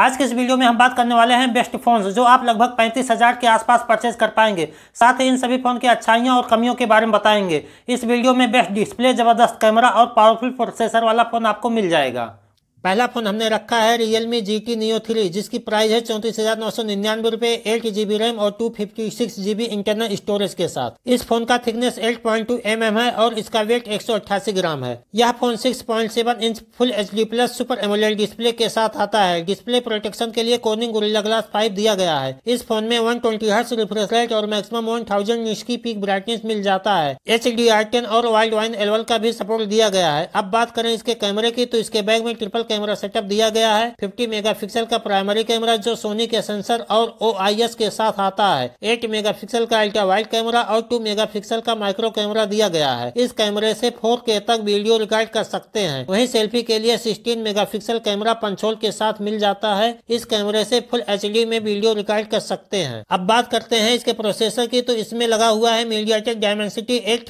आज के इस वीडियो में हम बात करने वाले हैं बेस्ट फोन्स जो आप लगभग पैंतीस हज़ार के आसपास परचेज कर पाएंगे साथ ही इन सभी फ़ोन की अच्छाइयाँ और कमियों के बारे में बताएंगे इस वीडियो में बेस्ट डिस्प्ले ज़बरदस्त कैमरा और पावरफुल प्रोसेसर वाला फ़ोन आपको मिल जाएगा पहला फोन हमने रखा है Realme G T Neo three जिसकी प्राइस है चौंतीस हजार नौ सौ निन्यानवे रूपए एट जीबी रैम और two fifty six GB internal storage के साथ इस फोन का thickness eight point two M M है और इसका वेट एक सौ अट्ठासी ग्राम है यह phone six point seven inch full H D plus super AMOLED display के साथ आता है डिस्प्ले प्रोटेक्शन के लिए कोनिंग गोरिल्ला ग्लास फाइव दिया गया है इस फोन में one twenty hertz refresh rate और मैक्सिमम वन थाउजेंड की पीक ब्राइटनेस मिल जाता है एच डी आर टेन और वाइल्ड वाइन एलवल का भी सपोर्ट दिया गया है अब बात करें इसके कैमरे की तो इसके बैग में ट्रिपल कैमरा सेटअप दिया गया है 50 मेगापिक्सल का प्राइमरी कैमरा जो सोनी के सेंसर और ओ के साथ आता है 8 मेगापिक्सल का अल्ट्रा वाइट कैमरा और 2 मेगापिक्सल का माइक्रो कैमरा दिया गया है इस कैमरे से 4K तक वीडियो रिकॉर्ड कर सकते हैं वही सेल्फी के लिए सिक्सटीन मेगा कैमरा पंचोल के साथ मिल जाता है इस कैमरे ऐसी फुल एच में वीडियो रिकॉर्ड कर सकते हैं अब बात करते हैं इसके प्रोसेसर की तो इसमें लगा हुआ है मीडिया टेक डायमेंसिटी एट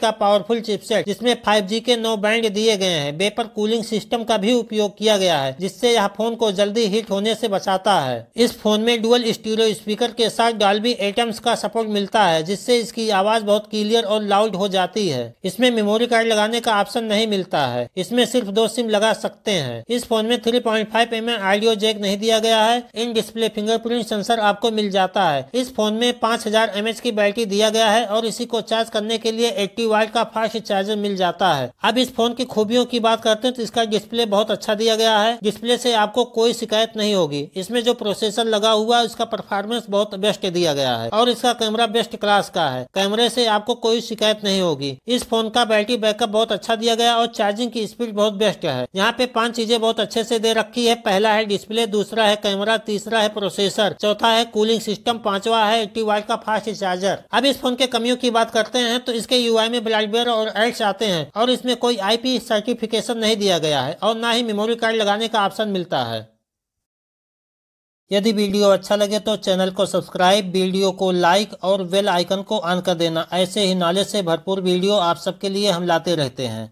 का पावरफुल चिपसेट जिसमें फाइव के नौ बैंड दिए गए हैं वेपर कूलिंग सिस्टम का भी उपयोग किया गया है जिससे यह फोन को जल्दी हिट होने से बचाता है इस फोन में डुअल स्टीरियो स्पीकर के साथ डॉल्बी एटम्स का सपोर्ट मिलता है जिससे इसकी आवाज बहुत क्लियर और लाउड हो जाती है इसमें मेमोरी कार्ड लगाने का ऑप्शन नहीं मिलता है इसमें सिर्फ दो सिम लगा सकते हैं इस फोन में three point five M M audio jack नहीं दिया गया है इन डिस्प्ले फिंगरप्रिंट सेंसर आपको मिल जाता है इस फोन में पाँच हजार एम एच की बैटरी दिया गया है और इसी को चार्ज करने के लिए एट्टी वाट का फास्ट चार्जर मिल जाता है अब इस फोन की खूबियों की बात करते हैं तो इसका डिस्प्ले डिस्प्ले बहुत अच्छा दिया गया है डिस्प्ले से आपको कोई शिकायत नहीं होगी इसमें जो प्रोसेसर लगा हुआ है उसका परफॉर्मेंस बहुत बेस्ट दिया गया है और इसका कैमरा बेस्ट क्लास का है कैमरे से आपको कोई शिकायत नहीं होगी इस फोन का बैटरी बैकअप बहुत अच्छा दिया गया और चार्जिंग की स्पीड बहुत बेस्ट है यहाँ पे पांच चीजें बहुत अच्छे से दे रखी है पहला है डिस्प्ले दूसरा है कैमरा तीसरा है प्रोसेसर चौथा है कूलिंग सिस्टम पांचवा है एट्टी वाइट का फास्ट चार्जर अब इस फोन के कमियों की बात करते हैं तो इसके यूआई में ब्लैकबेयर और एल्स आते हैं और इसमें कोई आई सर्टिफिकेशन नहीं दिया गया है और ना ही मेमोरी कार्ड लगाने का ऑप्शन मिलता है यदि वीडियो अच्छा लगे तो चैनल को सब्सक्राइब वीडियो को लाइक और बेल आइकन को ऑन कर देना ऐसे ही नॉलेज से भरपूर वीडियो आप सबके लिए हम लाते रहते हैं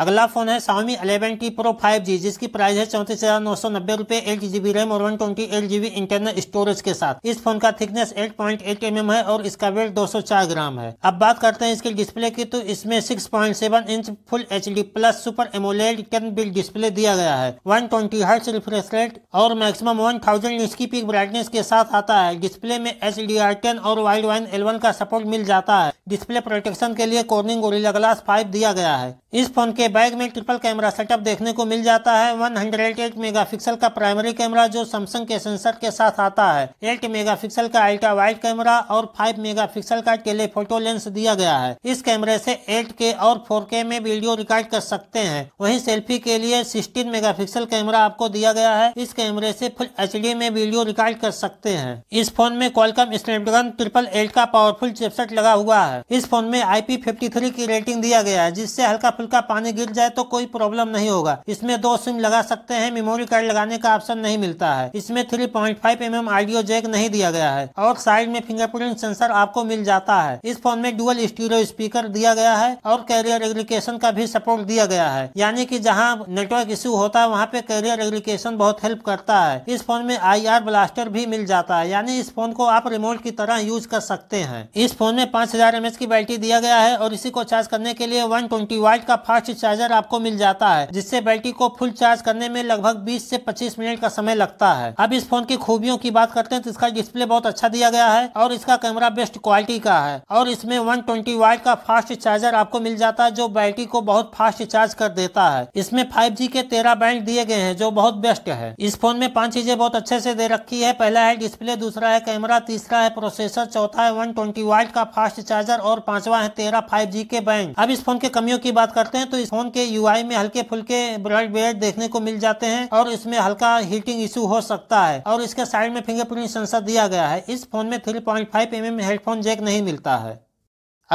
अगला फोन है Xiaomi eleven T pro five G जिसकी प्राइस है चौंतीस हजार नौ सौ नब्बे रूपए एट जीबी रैम और one twenty eight GB internal storage के साथ इस फोन का thickness eight point eight M M है और इसका वेट दो सौ चार ग्राम है अब बात करते हैं इसके डिस्प्ले की तो इसमें six point seven inch full H D plus super AMOLED ten bit display दिया गया है one twenty hertz refresh rate और मैक्सिमम वन थाउजेंड इंच की पिक ब्राइटनेस के साथ आता है डिस्प्ले में एच डी आर टेन और वाइल्ड वाइन एलेवन का सपोर्ट मिल जाता है डिस्प्ले प्रोटेक्शन के लिए कॉर्निंग गोरिल्ला ग्लास फाइव दिया गया है इस फोन के के बैग में ट्रिपल कैमरा सेटअप देखने को मिल जाता है 108 मेगापिक्सल का प्राइमरी कैमरा जो सैमसंग के सेंसर के साथ आता है 8 मेगापिक्सल का अल्ट्रा वाइड कैमरा और 5 मेगापिक्सल का टेलीफोटो लेंस दिया गया है इस कैमरे से 8K और 4K में वीडियो रिकॉर्ड कर सकते हैं वही सेल्फी के लिए सिक्सटीन मेगा कैमरा आपको दिया गया है इस कैमरे ऐसी फुल एच में वीडियो रिकॉर्ड कर सकते हैं इस फोन में क्वालकम स्नैपड्रैगन ट्रिपल एट का पावरफुल चिपसेट लगा हुआ है इस फोन में आई की रेटिंग दिया गया है जिससे हल्का फुल्का पानी में गिर जाए तो कोई प्रॉब्लम नहीं होगा इसमें दो सिम लगा सकते हैं मेमोरी कार्ड लगाने का ऑप्शन नहीं मिलता है इसमें three point five M M audio jack नहीं दिया गया है और साइड में फिंगरप्रिंट सेंसर आपको मिल जाता है इस फोन में डुअल स्टीरियो स्पीकर दिया गया है और कैरियर एग्रीकेशन का भी सपोर्ट दिया गया है यानी कि जहां नेटवर्क इश्यू होता है वहां पे कैरियर एग्रीकेशन बहुत हेल्प करता है इस फोन में आई आर ब्लास्टर भी मिल जाता है यानी इस फोन को आप रिमोट की तरह यूज कर सकते हैं इस फोन में पाँच हजार की बैटरी दिया गया है और इसी को चार्ज करने के लिए वन ट्वेंटी का फास्ट चार्जर आपको मिल जाता है जिससे बैटरी को फुल चार्ज करने में लगभग बीस से पच्चीस मिनट का समय लगता है अब इस फोन की खूबियों की बात करते हैं तो इसका डिस्प्ले बहुत अच्छा दिया गया है और इसका कैमरा बेस्ट क्वालिटी का है और इसमें वन ट्वेंटी का फास्ट चार्जर आपको मिल जाता है जो बैटरी को बहुत फास्ट चार्ज कर देता है इसमें फाइव जी के तेरह बैंड दिए गए हैं जो बहुत बेस्ट है इस फोन में पांच चीजें बहुत अच्छे से दे रखी है पहला है डिस्प्ले दूसरा है कैमरा तीसरा है प्रोसेसर चौथा है वन ट्वेंटी का फास्ट चार्जर और पांचवा है तेरह फाइव जी के बैंड अब इस फोन के कमियों की बात करते हैं तो इस फ़ोन के यूआई में हल्के फुल्के ब्राइट बेड देखने को मिल जाते हैं और इसमें हल्का हीटिंग इशू हो सकता है और इसके साइड में फिंगरप्रिंट सेंसर दिया गया है इस फोन में three point five M M headphone jack नहीं मिलता है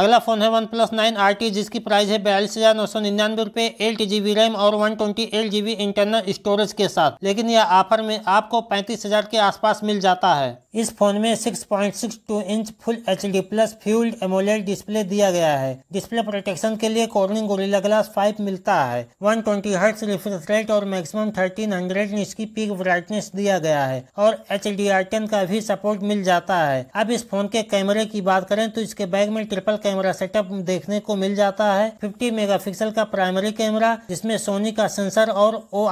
अगला फ़ोन है one plus nine R T जिसकी प्राइस है बयालीस हज़ार नौ सौ निन्यानवे रुपये एट जी बी रैम और one twenty eight G B internal storage के साथ लेकिन यह ऑफर में आपको पैंतीस हज़ार के आसपास मिल जाता है इस फोन में 6.62 inch full H D plus fluid AMOLED display दिया गया है डिस्प्ले प्रोटेक्शन के लिए कॉर्निंग गोरिल्ला ग्लास 5 मिलता है 120 ट्वेंटी हर्ट रिफ्रेश रेट और मैक्सिमम 1300 हंड्रेड इसकी पीक ब्राइटनेस दिया गया है और एच डी का भी सपोर्ट मिल जाता है अब इस फोन के कैमरे की बात करें तो इसके बैग में ट्रिपल कैमरा सेटअप देखने को मिल जाता है फिफ्टी मेगा का प्राइमरी कैमरा जिसमे सोनी का सेंसर और ओ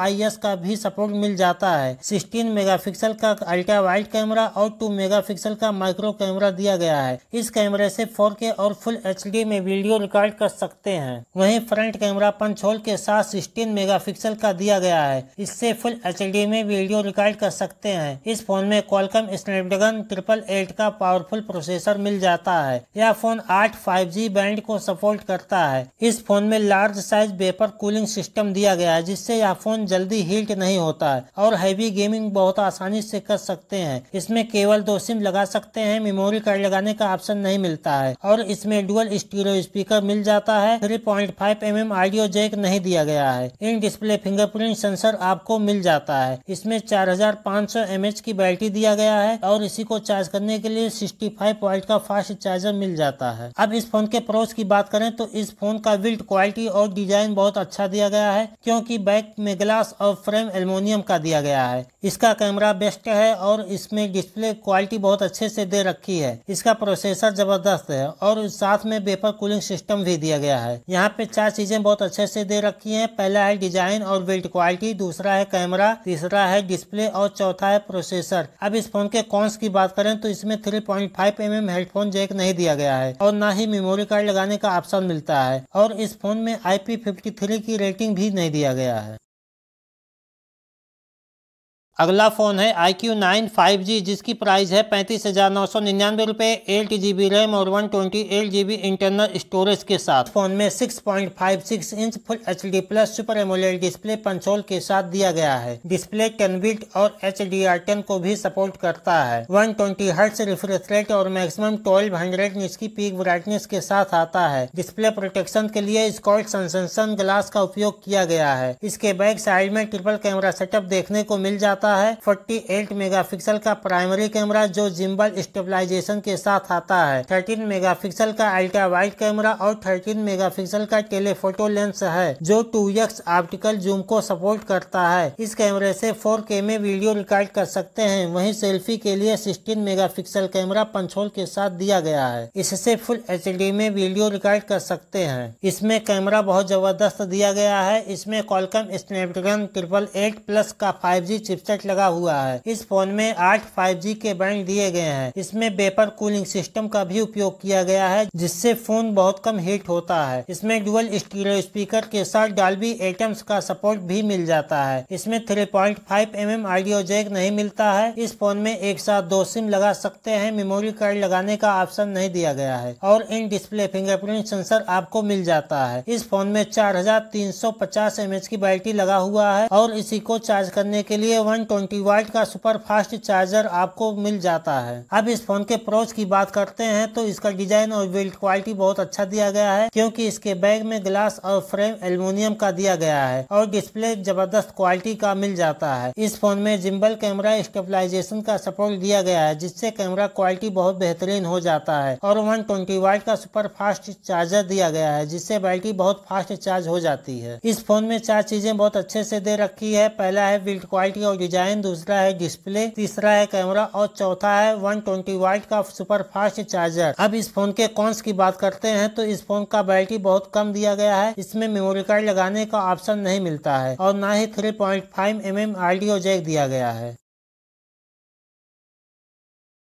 का भी सपोर्ट मिल जाता है सिक्सटीन मेगा का अल्ट्रा वाइट कैमरा और 2.2 मेगापिक्सल का माइक्रो कैमरा दिया गया है इस कैमरे से 4K और फुल एच में वीडियो रिकॉर्ड कर सकते हैं वहीं फ्रंट कैमरा पंचोल के साथ 16 मेगापिक्सल का दिया गया है इससे फुल एच में वीडियो रिकॉर्ड कर सकते हैं इस फोन में क्वालकम स्नैपड्रैगन ट्रिपल एट का पावरफुल प्रोसेसर मिल जाता है यह फोन आठ फाइव बैंड को सपोर्ट करता है इस फोन में large size vapour cooling system दिया गया है जिससे यह फोन जल्दी हीट नहीं होता है और हैवी गेमिंग बहुत आसानी से कर सकते हैं इसमें केवल दो सिम लगा सकते हैं मेमोरी कार्ड लगाने का ऑप्शन नहीं मिलता है और इसमें डुअल स्टीरियो स्पीकर मिल जाता है three point five M M audio jack नहीं दिया गया है इन डिस्प्ले फिंगरप्रिंट सेंसर आपको मिल जाता है इसमें चार हजार पाँच सौ एम एच की बैटरी दिया गया है और इसी को चार्ज करने के लिए सिक्सटी फाइव वॉल्ट का फास्ट चार्जर मिल जाता है अब इस फोन के प्रोस की बात करें तो इस फोन का बिल्ड क्वालिटी और डिजाइन बहुत अच्छा दिया गया है क्योंकि बैक में ग्लास और फ्रेम एल्मोनियम का दिया गया है इसका कैमरा बेस्ट है और इसमें डिस्प्ले ने क्वालिटी बहुत अच्छे से दे रखी है इसका प्रोसेसर जबरदस्त है और साथ में वेपर कूलिंग सिस्टम भी दिया गया है यहाँ पे चार चीजें बहुत अच्छे से दे रखी हैं पहला है डिजाइन और बिल्ड क्वालिटी दूसरा है कैमरा तीसरा है डिस्प्ले और चौथा है प्रोसेसर अब इस फोन के कॉन्स की बात करें तो इसमें three point five M M headphone jack नहीं दिया गया है और न ही मेमोरी कार्ड लगाने का ऑप्शन मिलता है और इस फोन में आई पी फिफ्टी थ्री की रेटिंग भी नहीं दिया गया है अगला फ़ोन है I Q nine five G जिसकी प्राइस है पैंतीस हज़ार नौ सौ निन्यानवे रुपये एट जी बी रैम और one twenty eight G B internal storage के साथ फ़ोन में six point five six inch full H D plus super AMOLED display punch hole के साथ दिया गया है डिस्प्ले टेन और एच डी आर टेन को भी सपोर्ट करता है one twenty hertz refresh rate और मैक्सिमम ट्वेल्व हंड्रेड इसकी पीक ब्राइटनेस के साथ आता है डिस्प्ले प्रोटेक्शन के लिए स्कॉट सनसन ग्लास का उपयोग किया गया है इसके बैक साइड में ट्रिपल कैमरा सेटअप देखने को मिल जाता आता है 48 मेगापिक्सल का प्राइमरी कैमरा जो जिम्बल स्टेबलाइजेशन के साथ आता है 13 मेगापिक्सल का अल्ट्रा वाइट कैमरा और 13 मेगापिक्सल का टेलीफोटो लेंस है जो 2x ऑप्टिकल जूम को सपोर्ट करता है इस कैमरे से 4K में वीडियो रिकॉर्ड कर सकते हैं वही सेल्फी के लिए सिक्सटीन मेगा कैमरा पंचोल के साथ दिया गया है इससे फुल एच में वीडियो रिकॉर्ड कर सकते हैं इसमें कैमरा बहुत जबरदस्त दिया गया है इसमें Qualcomm Snapdragon triple eight plus का फाइव जी चिपसेट सेट लगा हुआ है इस फोन में आठ फाइव जी के बैंड दिए गए हैं इसमें वेपर कूलिंग सिस्टम का भी उपयोग किया गया है जिससे फोन बहुत कम हीट होता है इसमें डुअल स्टीरो स्पीकर के साथ डाल्बी एटम्स का सपोर्ट भी मिल जाता है इसमें three point five M audio jack नहीं मिलता है इस फोन में एक साथ दो सिम लगा सकते हैं मेमोरी कार्ड लगाने का ऑप्शन नहीं दिया गया है और इन डिस्प्ले फिंगरप्रिंट सेंसर आपको मिल जाता है इस फोन में चार हजार की बैटरी लगा हुआ है और इसी को चार्ज करने के लिए वन ट्वेंटी वाइट का सुपर फास्ट चार्जर आपको मिल जाता है अब इस फोन के प्रोज की बात करते हैं तो इसका डिजाइन और बिल्ड क्वालिटी बहुत अच्छा दिया गया है क्योंकि इसके बैग में ग्लास और फ्रेम एल्यूमिनियम का दिया गया है और डिस्प्ले जबरदस्त क्वालिटी का मिल जाता है इस फोन में जिम्बल कैमरा स्टेबलाइजेशन का सपोर्ट दिया गया है जिससे कैमरा क्वालिटी बहुत बेहतरीन हो जाता है और वन ट्वेंटी वाइट का सुपर फास्ट चार्जर दिया गया है जिससे बैटरी बहुत फास्ट चार्ज हो जाती है इस फोन में चार चीजें बहुत अच्छे से दे रखी है पहला है बिल्ड क्वालिटी और डिजाइन डिजाइन दूसरा है डिस्प्ले तीसरा है कैमरा और चौथा है 120 ट्वेंटी वाइट का सुपर फास्ट चार्जर अब इस फोन के कॉन्स की बात करते हैं तो इस फोन का बैटरी बहुत कम दिया गया है इसमें मेमोरी कार्ड लगाने का ऑप्शन नहीं मिलता है और न ही three point five M M jack दिया गया है